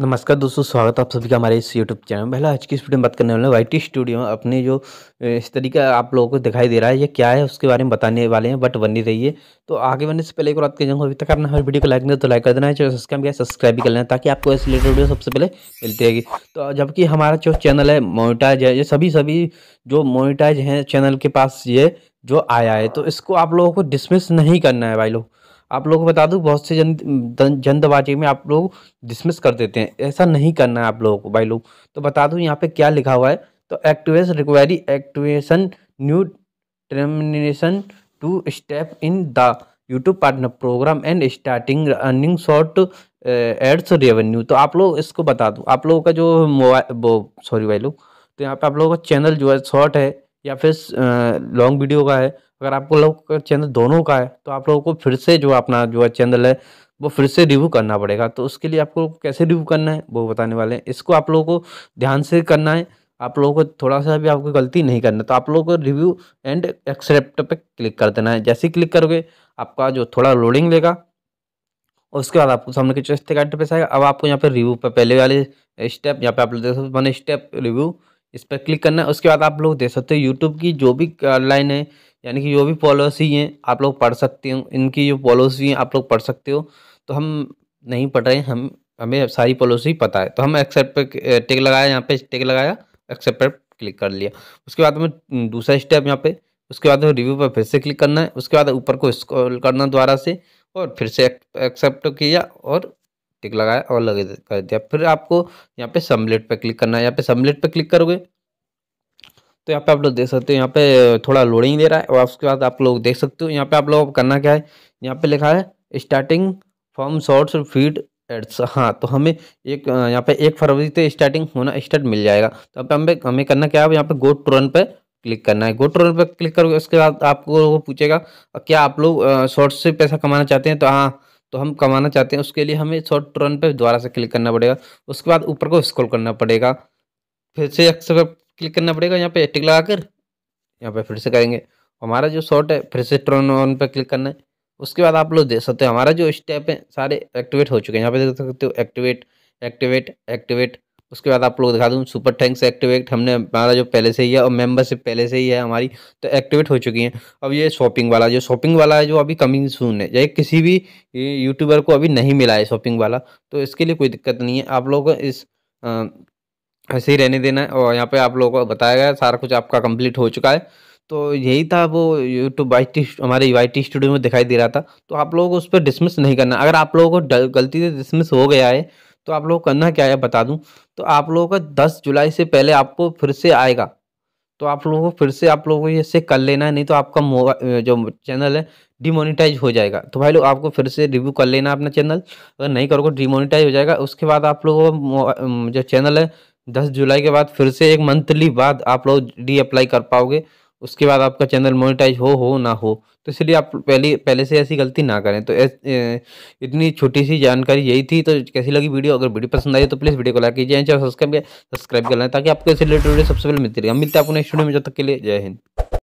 नमस्कार दोस्तों स्वागत आप सभी का हमारे इस यूट्यूब चैनल में पहला आज की इस वीडियो में बात करने वाले हैं वाई स्टूडियो में अपने जो इस तरीका आप लोगों को दिखाई दे रहा है ये क्या है उसके बारे में बताने वाले हैं बट बनी रहिए तो आगे बनने से पहले एक बात करेंगे अभी तक आपने हर वीडियो को लाइक नहीं तो लाइक कर देना है चाहे सब्सक्राइब किया सब्सक्राइब भी कर लेना ताकि आपको ऐसे रिलेटेड वीडियो सबसे पहले मिलती रहेगी तो जबकि हमारा जो चैनल है मोनिटाइज है ये सभी सभी जो मोनिटाइज हैं चैनल के पास ये जो आया है तो इसको आप लोगों को डिसमिस नहीं करना है भाई लोग आप लोगों को बता दूँ बहुत से जन जनदबाजी में आप लोग डिसमिस कर देते हैं ऐसा नहीं करना है आप लोगों को भाई लोग तो बता दूँ यहाँ पे क्या लिखा हुआ है तो activation requirement activation new termination to step in the YouTube partner program and starting earning short ads revenue तो आप लोग इसको बता दूँ आप लोगों का जो मोबाइल वो सॉरी भाई लोग तो यहाँ पर आप लोगों का चैनल जो है शॉर्ट है या फिर लॉन्ग eh, वीडियो का है अगर आप लोग का चैनल दोनों का है तो आप लोगों को फिर से जो अपना जो है चैनल है वो फिर से रिव्यू करना पड़ेगा तो उसके लिए आपको कैसे रिव्यू करना है वो बताने वाले हैं इसको आप लोगों को ध्यान से करना है आप लोगों को थोड़ा सा भी आपको गलती नहीं करना तो आप लोगों को रिव्यू एंड एक्सेप्ट पे क्लिक कर देना है जैसे ही क्लिक करोगे आपका जो थोड़ा लोडिंग लेगा और उसके बाद आपको सामने के चौथे कार्ड पे आएगा अब आपको यहाँ पे रिव्यू पर पहले वाले स्टेप यहाँ पे आप लोग देख सकते वन स्टेप रिव्यू इस पर क्लिक करना है उसके बाद आप लोग देख सकते हो यूट्यूब की जो भी लाइन है यानी कि जो भी पॉलिसी हैं आप लोग पढ़ सकते हो इनकी जो पॉलिसी हैं आप लोग पढ़ सकते हो तो हम नहीं पढ़ रहे हम हमें सारी पॉलिसी पता है तो हम एक्सेप्ट पे टिक लगाया यहाँ पे टिक लगाया एक्सेप्ट पर क्लिक कर लिया उसके बाद हमें दूसरा स्टेप यहाँ पे उसके बाद हमें रिव्यू पर फिर से क्लिक करना है उसके बाद ऊपर को स्क्रॉल करना द्वारा से और फिर से एक्सेप्ट किया और टिक लगाया और लगे कर दिया फिर आपको यहाँ पे सबलेट पर क्लिक करना है यहाँ पे सबलेट पर क्लिक करोगे तो यहाँ पे आप लोग देख सकते हो यहाँ पे थोड़ा लोडिंग दे रहा है और उसके बाद आप लोग देख सकते हो यहाँ पे आप लोगों को करना क्या है यहाँ पे लिखा है starting form shorts feed ads हाँ तो हमें एक यहाँ पे एक फरवरी से स्टार्टिंग होना स्टार्ट मिल जाएगा तो अब हमें हमें करना क्या है यहाँ पे गो टूरन पर क्लिक करना है गो टूरन पर क्लिक करोगे उसके बाद आपको वो पूछेगा क्या आप लोग शॉर्ट से पैसा कमाना चाहते हैं तो हाँ तो हम कमाना चाहते हैं उसके लिए हमें शॉर्ट रन पर दोबारा से क्लिक करना पड़ेगा उसके बाद ऊपर को स्क्रॉल करना पड़ेगा फिर से एक्सेप्ट क्लिक करना पड़ेगा यहाँ पे टिक लगा कर यहाँ पे फिर से करेंगे हमारा जो शॉर्ट है फिर से ट्रन ऑन पर क्लिक करना है उसके बाद आप लोग देख सकते हो हमारा जो स्टेप है सारे एक्टिवेट हो चुके हैं यहाँ पे देख सकते हो एक्टिवेट एक्टिवेट एक्टिवेट उसके बाद आप लोग दिखा दूँ सुपर थैंक्स एक्टिवेट हमने हमारा जो पहले से ही है और मेंबरशिप पहले से ही है हमारी तो एक्टिवेट हो चुकी है अब ये शॉपिंग वाला जो शॉपिंग वाला है जो अभी कमिंग सून है ये किसी भी यूट्यूबर को अभी नहीं मिला है शॉपिंग वाला तो इसके लिए कोई दिक्कत नहीं है आप लोग इस ऐसे ही रहने देना है और यहाँ पे आप लोगों को बताया गया सारा कुछ आपका कंप्लीट हो चुका है तो यही था वो यूट्यूब वाई टी हमारे वाई टी स्टूडियो में दिखाई दे रहा था तो आप लोगों को उस पर डिसमिस नहीं करना अगर आप लोगों को गलती से डिसमिस हो गया है तो आप लोगों को करना क्या है बता दूँ तो आप लोगों का दस जुलाई से पहले आपको फिर से आएगा तो आप लोगों को फिर से आप लोगों को ऐसे कर लेना है नहीं तो आपका मोबाइल जो चैनल है डिमोनिटाइज हो जाएगा तो भाई लोग आपको फिर से रिव्यू कर लेना अपना चैनल अगर नहीं करोगे डिमोनिटाइज हो जाएगा उसके बाद आप लोगों को जो चैनल है दस जुलाई के बाद फिर से एक मंथली बाद आप लोग डी अप्लाई कर पाओगे उसके बाद आपका चैनल मोनिटाइज हो हो ना हो तो इसलिए आप पहले पहले से ऐसी गलती ना करें तो एस, ए, इतनी छोटी सी जानकारी यही थी तो कैसी लगी वीडियो अगर वीडियो पसंद आई तो प्लीज़ वीडियो को लाइक कीजिए चैनल सब्सक्राइब सब्सक्राइब कर लें ताकि आपको ऐसे रिलेटेड सबसे पहले मिलती रहे मिलते हैं अपने स्टूडियो में जब तक के लिए जय हिंद